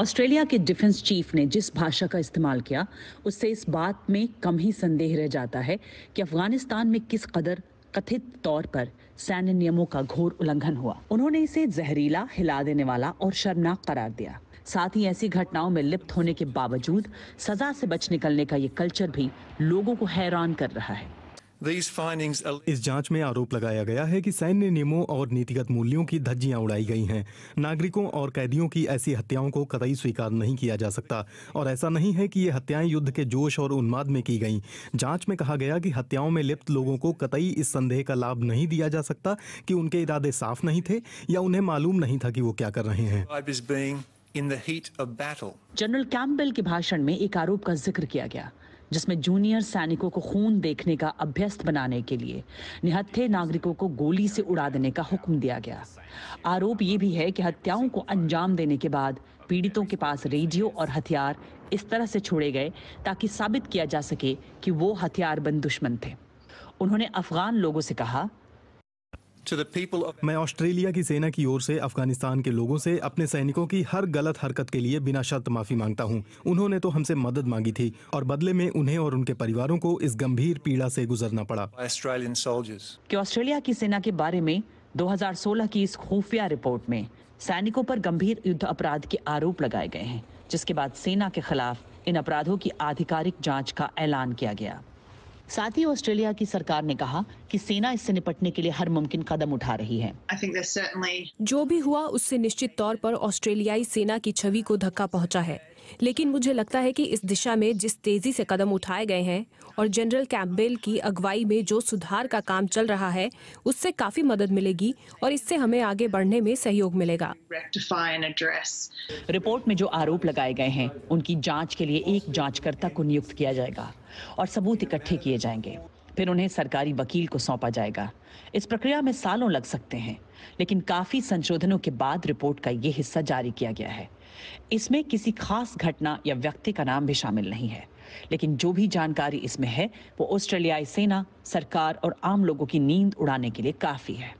Australia के defence chief ने जिस भाषा का इस्तेमाल किया उससे इस बात में कम ही संदेह रह जाता है कि अफगानिस्तान में किस कदर कथित तौर पर सैन्य नियमों का घोर उल्लंघन हुआ उन्होंने इसे जहरीला हिला देने वाला और शर्मनाक करार दिया साथ ही ऐसी घटनाओं में लिप्त होने के बावजूद सजा से बच निकलने का ये कल्चर भी लोगों को हैरान कर रहा है इस जांच में आरोप लगाया गया है कि सैन्य नियमों और नीतिगत मूल्यों की धज्जियां उड़ाई गई हैं नागरिकों और कैदियों की ऐसी हत्याओं को कतई स्वीकार नहीं किया जा सकता और ऐसा नहीं है कि ये हत्याएं युद्ध के जोश और उन्माद में की गईं जांच में कहा गया कि हत्याओं में लिप्त लोगों को कतई इस संदेह का लाभ नहीं दिया जा सकता कि उनके इरादे साफ नहीं थे या उन्हें मालूम नहीं था कि वो क्या कर रहे हैं जनरल कैम्पबेल के भाषण में एक आरोप का जिक्र किया गया जिसमें जूनियर सैनिकों को खून देखने का अभ्यस्त बनाने के लिए निहत्थे नागरिकों को गोली से उड़ा देने का हुक्म दिया गया आरोप ये भी है कि हत्याओं को अंजाम देने के बाद पीड़ितों के पास रेडियो और हथियार इस तरह से छोड़े गए ताकि साबित किया जा सके कि वो हथियारबंद दुश्मन थे उन्होंने अफगान लोगों से कहा मैं ऑस्ट्रेलिया की सेना की ओर से अफगानिस्तान के लोगों से अपने सैनिकों की हर गलत हरकत के लिए बिना शर्त माफी मांगता हूं। उन्होंने तो हमसे मदद मांगी थी और बदले में उन्हें और उनके परिवारों को इस गंभीर पीड़ा से गुजरना पड़ा कि ऑस्ट्रेलिया की सेना के बारे में 2016 की इस खुफिया रिपोर्ट में सैनिकों पर गंभीर युद्ध अपराध के आरोप लगाए गए हैं जिसके बाद सेना के खिलाफ इन अपराधों की आधिकारिक जाँच का ऐलान किया गया साथ ही ऑस्ट्रेलिया की सरकार ने कहा कि सेना इससे निपटने के लिए हर मुमकिन कदम उठा रही है certainly... जो भी हुआ उससे निश्चित तौर पर ऑस्ट्रेलियाई सेना की छवि को धक्का पहुंचा है लेकिन मुझे लगता है कि इस दिशा में जिस तेज़ी से कदम उठाए गए हैं और जनरल कैम्पबेल की अगुवाई में जो सुधार का काम चल रहा है उससे काफ़ी मदद मिलेगी और इससे हमें आगे बढ़ने में सहयोग मिलेगा रिपोर्ट में जो आरोप लगाए गए हैं उनकी जाँच के लिए एक जांचकर्ता को नियुक्त किया जाएगा और सबूत इकट्ठे किए जाएंगे फिर उन्हें सरकारी वकील को सौंपा जाएगा इस प्रक्रिया में सालों लग सकते हैं लेकिन काफी संशोधनों के बाद रिपोर्ट का यह हिस्सा जारी किया गया है इसमें किसी खास घटना या व्यक्ति का नाम भी शामिल नहीं है लेकिन जो भी जानकारी इसमें है वो ऑस्ट्रेलियाई सेना सरकार और आम लोगों की नींद उड़ाने के लिए काफी है